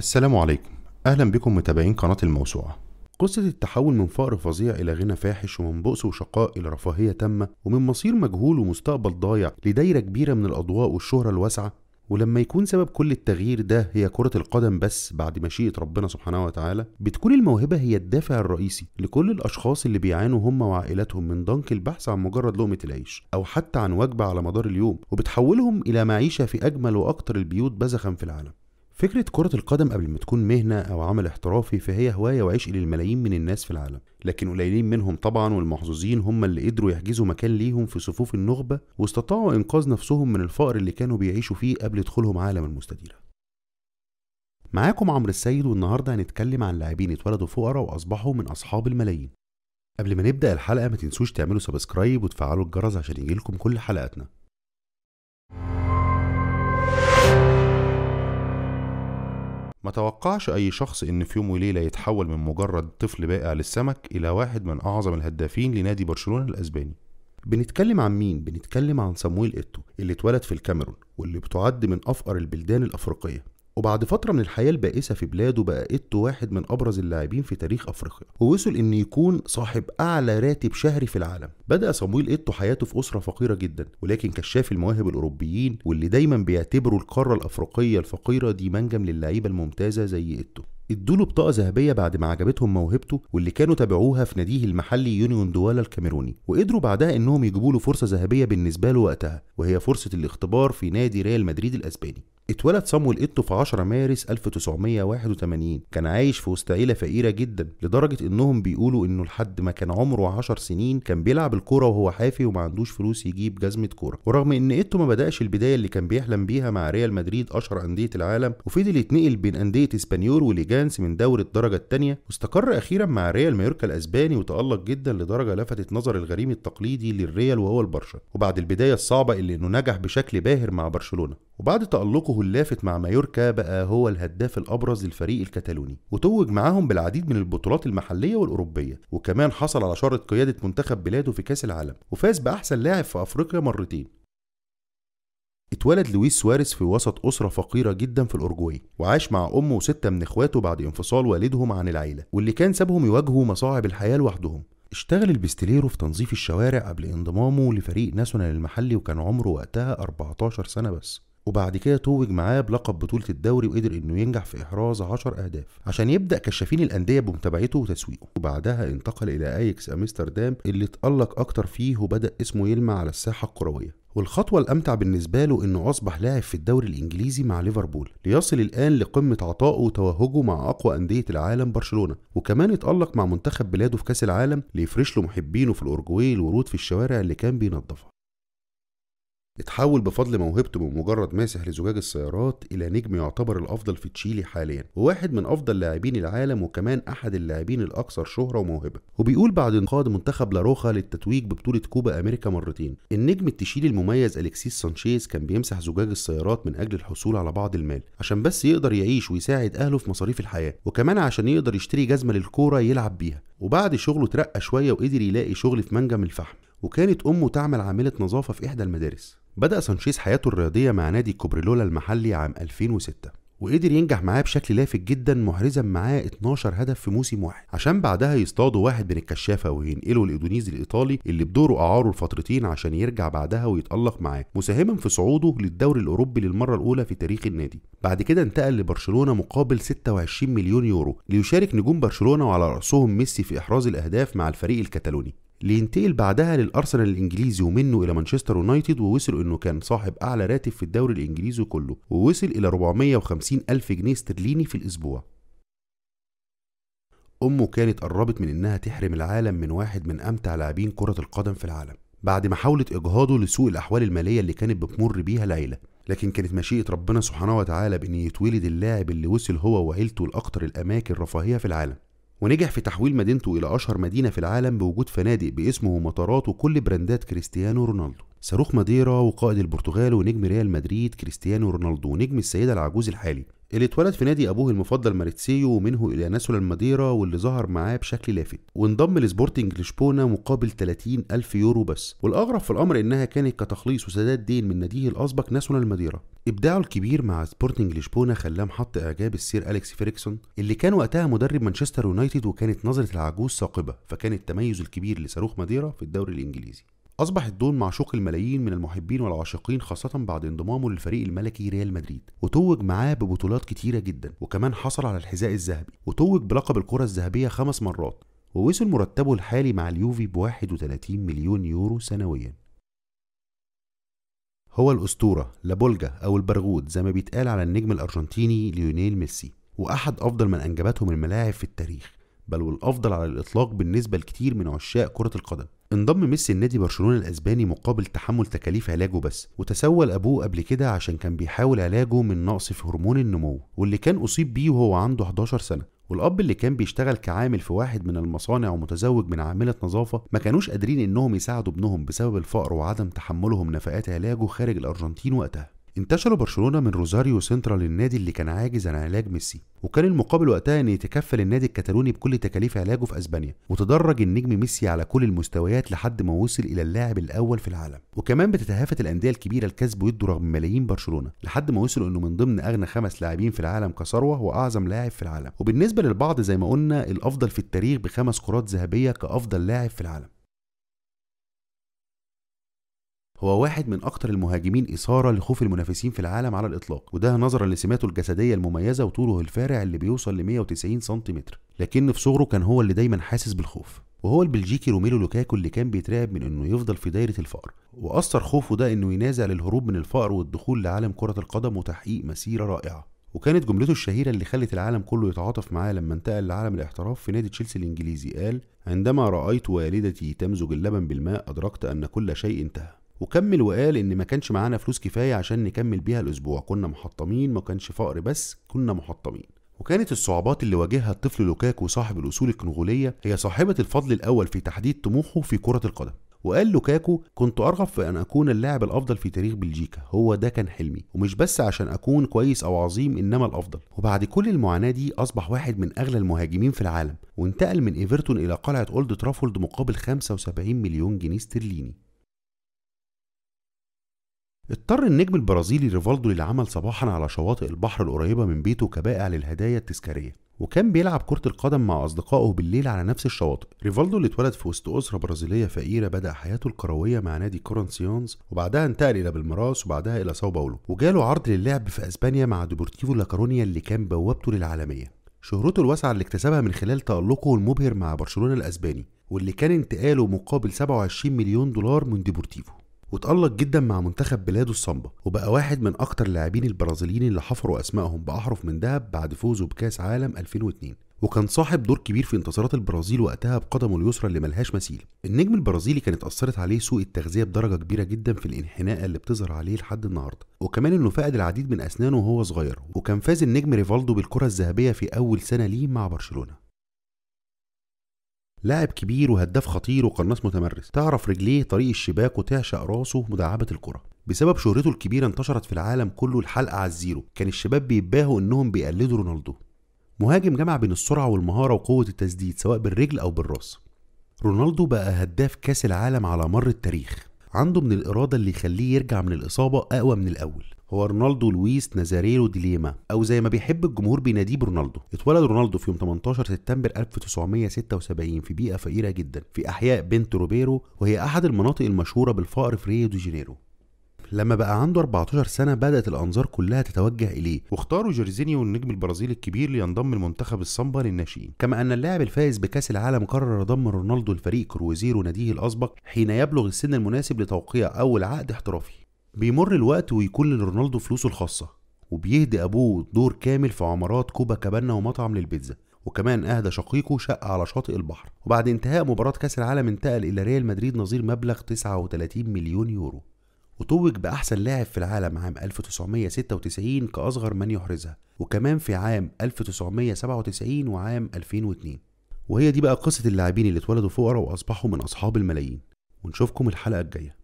السلام عليكم أهلا بكم متابعين قناة الموسوعة قصة التحول من فقر فظيع إلى غنى فاحش ومن بؤس وشقاء إلى رفاهية تامة ومن مصير مجهول ومستقبل ضايع لدايرة كبيرة من الأضواء والشهرة الواسعة ولما يكون سبب كل التغيير ده هي كرة القدم بس بعد مشيئة ربنا سبحانه وتعالى بتكون الموهبة هي الدافع الرئيسي لكل الأشخاص اللي بيعانوا هم وعائلاتهم من ضنك البحث عن مجرد لقمة العيش أو حتى عن وجبة على مدار اليوم وبتحولهم إلى معيشة في أجمل وأكثر البيوت بزخا في العالم فكرة كرة القدم قبل ما تكون مهنة أو عمل احترافي فهي هواية وعشق للملايين من الناس في العالم لكن قليلين منهم طبعا والمحظوظين هم اللي قدروا يحجزوا مكان ليهم في صفوف النخبة واستطاعوا إنقاذ نفسهم من الفقر اللي كانوا بيعيشوا فيه قبل دخولهم عالم المستديرة معاكم عمرو السيد والنهاردة هنتكلم عن لاعبين اتولدوا فقراء وأصبحوا من أصحاب الملايين قبل ما نبدأ الحلقة ما تنسوش تعملوا سبسكرايب وتفعلوا الجرس عشان يجيلكم كل حلقاتنا ما توقعش أي شخص إن في يوم وليلة يتحول من مجرد طفل بائع للسمك إلى واحد من أعظم الهدافين لنادي برشلونة الأسباني بنتكلم عن مين؟ بنتكلم عن صمويل إيتو اللي اتولد في الكاميرون واللي بتعد من أفقر البلدان الأفريقية وبعد فترة من الحياة البائسة في بلاده بقى إيتو واحد من أبرز اللاعبين في تاريخ أفريقيا ووصل إن يكون صاحب أعلى راتب شهري في العالم بدأ صمويل إيتو حياته في أسرة فقيرة جدا ولكن كشاف المواهب الأوروبيين واللي دايما بيعتبروا القارة الأفريقية الفقيرة دي منجم للعيبة الممتازة زي إيتو ادوله بطاقة ذهبية بعد ما عجبتهم موهبته واللي كانوا تابعوها في ناديه المحلي يونيون دوالا الكاميروني وقدروا بعدها انهم يجيبوا له فرصة ذهبية بالنسبة له وقتها وهي فرصة الاختبار في نادي ريال مدريد الاسباني اتولد صامويل ايتو في 10 مارس 1981 كان عايش في وسط عيله فقيره جدا لدرجه انهم بيقولوا انه لحد ما كان عمره 10 سنين كان بيلعب الكوره وهو حافي وما عندوش فلوس يجيب جزمه كوره ورغم ان ايتو ما بداش البدايه اللي كان بيحلم بيها مع ريال مدريد اشهر انديه العالم وفضل يتنقل بين انديه اسبانيول وليجانس من دوري الدرجه الثانيه واستقر اخيرا مع ريال مايوركا الاسباني وتالق جدا لدرجه لفتت نظر الغريم التقليدي للريال وهو البرشا وبعد البدايه الصعبه اللي انه نجح بشكل باهر مع برشلونه وبعد تألقه اللافت مع مايوركا بقى هو الهداف الأبرز للفريق الكتالوني وتوج معاهم بالعديد من البطولات المحلية والأوروبية وكمان حصل على شارة قيادة منتخب بلاده في كأس العالم وفاز بأحسن لاعب في أفريقيا مرتين اتولد لويس سواريز في وسط أسرة فقيرة جدا في الأورجواي وعاش مع أمه وستة من إخواته بعد انفصال والدهم عن العيلة واللي كان سابهم يواجهوا مصاعب الحياة لوحدهم اشتغل البستليرو في تنظيف الشوارع قبل انضمامه لفريق ناسونال المحلي وكان عمره وقتها 14 سنة بس وبعد كده توج معاه بلقب بطولة الدوري وقدر انه ينجح في احراز 10 اهداف عشان يبدا كشافين الاندية بمتابعته وتسويقه وبعدها انتقل الى ايكس امستردام اللي اتألق اكتر فيه وبدا اسمه يلمع على الساحة الكروية والخطوة الأمتع بالنسبة له إنه أصبح لاعب في الدوري الإنجليزي مع ليفربول ليصل الآن لقمة عطائه وتوهجه مع أقوى أندية العالم برشلونة وكمان اتألق مع منتخب بلاده في كأس العالم ليفرش له محبينه في الأورجواي الورود في الشوارع اللي كان بينظفها اتحول بفضل موهبته من مجرد ماسح لزجاج السيارات الى نجم يعتبر الافضل في تشيلي حاليا وواحد من افضل لاعبين العالم وكمان احد اللاعبين الاكثر شهره وموهبه وبيقول بعد انقاذ منتخب لاروخا للتتويج ببطوله كوبا امريكا مرتين النجم التشيلي المميز الكسيس سانشيز كان بيمسح زجاج السيارات من اجل الحصول على بعض المال عشان بس يقدر يعيش ويساعد اهله في مصاريف الحياه وكمان عشان يقدر يشتري جزمه للكوره يلعب بيها وبعد شغله ترقى شويه وقدر يلاقي شغل في منجم الفحم وكانت امه تعمل عامله نظافه في احدى المدارس بدأ سانشيز حياته الرياضية مع نادي كوبريلولا المحلي عام 2006 وقدر ينجح معاه بشكل لافت جدا محرزا معاه 12 هدف في موسم واحد عشان بعدها يصطادوا واحد من الكشافه وينقلوا الاندونيسي الايطالي اللي بدوره اعاره لفترتين عشان يرجع بعدها ويتالق معاه مساهما في صعوده للدوري الاوروبي للمره الاولى في تاريخ النادي بعد كده انتقل لبرشلونه مقابل 26 مليون يورو ليشارك نجوم برشلونه وعلى راسهم ميسي في احراز الاهداف مع الفريق الكتالوني لينتقل بعدها للارسنال الانجليزي ومنه الى مانشستر يونايتد ووصل انه كان صاحب اعلى راتب في الدوري الانجليزي كله ووصل الى 450 الف جنيه استرليني في الاسبوع امه كانت قربت من انها تحرم العالم من واحد من امتع لاعبين كره القدم في العالم بعد ما حاولت اجهاضه لسوء الاحوال الماليه اللي كانت بتمر بيها العيله لكن كانت مشيئة ربنا سبحانه وتعالى بأن يتولد اللاعب اللي وصل هو وعيلته لأكتر الأماكن رفاهية في العالم ونجح في تحويل مدينته إلى أشهر مدينة في العالم بوجود فنادق باسمه ومطارات وكل براندات كريستيانو رونالدو صاروخ ماديرا وقائد البرتغال ونجم ريال مدريد كريستيانو رونالدو ونجم السيدة العجوز الحالي اللي اتولد في نادي ابوه المفضل ماريتسيو ومنه الى ناسولا الماديرا واللي ظهر معاه بشكل لافت وانضم لسبورتنج لشبونه مقابل 30 الف يورو بس والاغرب في الامر انها كانت كتخليص وسداد دين من ناديه الاسبق ناسولا الماديرا ابداعه الكبير مع سبورتنج لشبونه خلاه محط اعجاب السير اليكس فيريكسون اللي كان وقتها مدرب مانشستر يونايتد وكانت نظره العجوز ثاقبه فكان التميز الكبير لصاروخ ماديرا في الدوري الانجليزي أصبح الدون معشوق الملايين من المحبين والعاشقين خاصة بعد انضمامه للفريق الملكي ريال مدريد وتوج معاه ببطولات كتيرة جدا وكمان حصل على الحذاء الذهبي وتوج بلقب الكرة الذهبية خمس مرات ووصل مرتبه الحالي مع اليوفي ب 31 مليون يورو سنويا هو الأسطورة لابولجا أو البرغوت زي ما بيتقال على النجم الأرجنتيني ليونيل ميسي وأحد أفضل من أنجبتهم الملاعب في التاريخ بل والأفضل على الإطلاق بالنسبة لكتير من عشاق كرة القدم انضم ميسي لنادي برشلونه الاسباني مقابل تحمل تكاليف علاجه بس وتسول ابوه قبل كده عشان كان بيحاول علاجه من نقص في هرمون النمو واللي كان اصيب بيه وهو عنده 11 سنه والاب اللي كان بيشتغل كعامل في واحد من المصانع ومتزوج من عامله نظافه ما كانوش قادرين انهم يساعدوا ابنهم بسبب الفقر وعدم تحملهم نفقات علاجه خارج الارجنتين وقتها انتشلوا برشلونة من روزاريو سنترال النادي اللي كان عاجز عن علاج ميسي وكان المقابل وقتها ان يتكفل النادي الكتالوني بكل تكاليف علاجه في اسبانيا وتدرج النجم ميسي على كل المستويات لحد ما وصل الى اللاعب الاول في العالم وكمان بتتهافت الانديه الكبيره الكسب ويده رغم ملايين برشلونه لحد ما وصلوا انه من ضمن اغنى خمس لاعبين في العالم كثروه واعظم لاعب في العالم وبالنسبه للبعض زي ما قلنا الافضل في التاريخ بخمس كرات ذهبيه كافضل لاعب في العالم هو واحد من أكتر المهاجمين إثارة لخوف المنافسين في العالم على الإطلاق وده نظرا لسماته الجسدية المميزة وطوله الفارع اللي بيوصل ل 190 سنتيمتر لكن في صغره كان هو اللي دايما حاسس بالخوف وهو البلجيكي روميلو لوكاكو اللي كان بيترعب من انه يفضل في دايره الفقر واثر خوفه ده انه ينازع للهروب من الفقر والدخول لعالم كره القدم وتحقيق مسيره رائعه وكانت جملته الشهيرة اللي خلت العالم كله يتعاطف معاه لما انتقل لعالم الاحتراف في نادي تشيلسي الإنجليزي قال عندما رأيت والدتي تمزج اللبن بالماء أدركت أن كل شيء انتهى وكمل وقال ان ما كانش معانا فلوس كفايه عشان نكمل بيها الاسبوع كنا محطمين ما كانش فقر بس كنا محطمين وكانت الصعوبات اللي واجهها الطفل لوكاكو صاحب الاصول الكنغوليه هي صاحبه الفضل الاول في تحديد طموحه في كره القدم وقال لوكاكو كنت ارغب في ان اكون اللاعب الافضل في تاريخ بلجيكا هو ده كان حلمي ومش بس عشان اكون كويس او عظيم انما الافضل وبعد كل المعاناه دي اصبح واحد من اغلى المهاجمين في العالم وانتقل من ايفرتون الى قلعه اولد ترافولد مقابل 75 مليون جنيه استرليني اضطر النجم البرازيلي ريفالدو للعمل صباحا على شواطئ البحر القريبة من بيته كبائع للهدايا التذكارية وكان بيلعب كرة القدم مع أصدقائه بالليل على نفس الشواطئ ريفالدو اللي اتولد في وسط أسرة برازيلية فقيرة بدأ حياته الكروية مع نادي كورنسيونز وبعدها انتقل إلى بالمراس وبعدها إلى ساو باولو وجاله عرض للعب في أسبانيا مع ديبورتيفو لاكارونيا اللي كان بوابته للعالمية شهرته الواسعة اللي اكتسبها من خلال تألقه المبهر مع برشلونة الأسباني واللي كان انتقاله مقابل 27 مليون دولار من ديبورتيفو وتألق جدا مع منتخب بلاده الصامبا وبقى واحد من أكتر اللاعبين البرازيليين اللي حفروا أسمائهم بأحرف من ذهب بعد فوزه بكأس عالم 2002 وكان صاحب دور كبير في انتصارات البرازيل وقتها بقدمه اليسرى اللي ملهاش مثيل النجم البرازيلي كانت أثرت عليه سوء التغذية بدرجة كبيرة جدا في الانحناء اللي بتظهر عليه لحد النهاردة وكمان انه فقد العديد من اسنانه وهو صغير وكان فاز النجم ريفالدو بالكرة الذهبية في أول سنة ليه مع برشلونة لاعب كبير وهداف خطير وقناص متمرس تعرف رجليه طريق الشباك وتعشق راسه مدعبة الكرة بسبب شهرته الكبيرة انتشرت في العالم كله الحلقة على الزيرو كان الشباب بيتباهوا انهم بيقلدوا رونالدو مهاجم جمع بين السرعة والمهارة وقوة التسديد سواء بالرجل أو بالراس رونالدو بقى هداف كاس العالم على مر التاريخ عنده من الاراده اللي يخليه يرجع من الاصابه اقوى من الاول هو رونالدو لويس نازاريرو ديليما او زي ما بيحب الجمهور بيناديه برونالدو اتولد رونالدو في يوم 18 سبتمبر 1976 في بيئه فقيره جدا في احياء بنت روبيرو وهي احد المناطق المشهوره بالفقر في ريو دي جانيرو لما بقى عنده 14 سنة بدأت الأنظار كلها تتوجه إليه واختاروا جورزينيو النجم البرازيلي الكبير لينضم لمنتخب الصمبا للناشئين كما أن اللاعب الفائز بكأس العالم قرر ضم رونالدو الفريق كروزير وناديه الأسبق حين يبلغ السن المناسب لتوقيع أول عقد احترافي بيمر الوقت ويكون لرونالدو فلوسه الخاصة وبيهدي أبوه دور كامل في عمارات كوبا كابانا ومطعم للبيتزا وكمان أهدى شقيقه شقة على شاطئ البحر وبعد انتهاء مباراة كأس العالم انتقل إلى ريال مدريد نظير مبلغ 39 مليون يورو وتوج بأحسن لاعب في العالم عام 1996 كأصغر من يحرزها وكمان في عام 1997 وعام 2002 وهي دي بقى قصة اللاعبين اللي اتولدوا فقراء وأصبحوا من أصحاب الملايين ونشوفكم الحلقة الجاية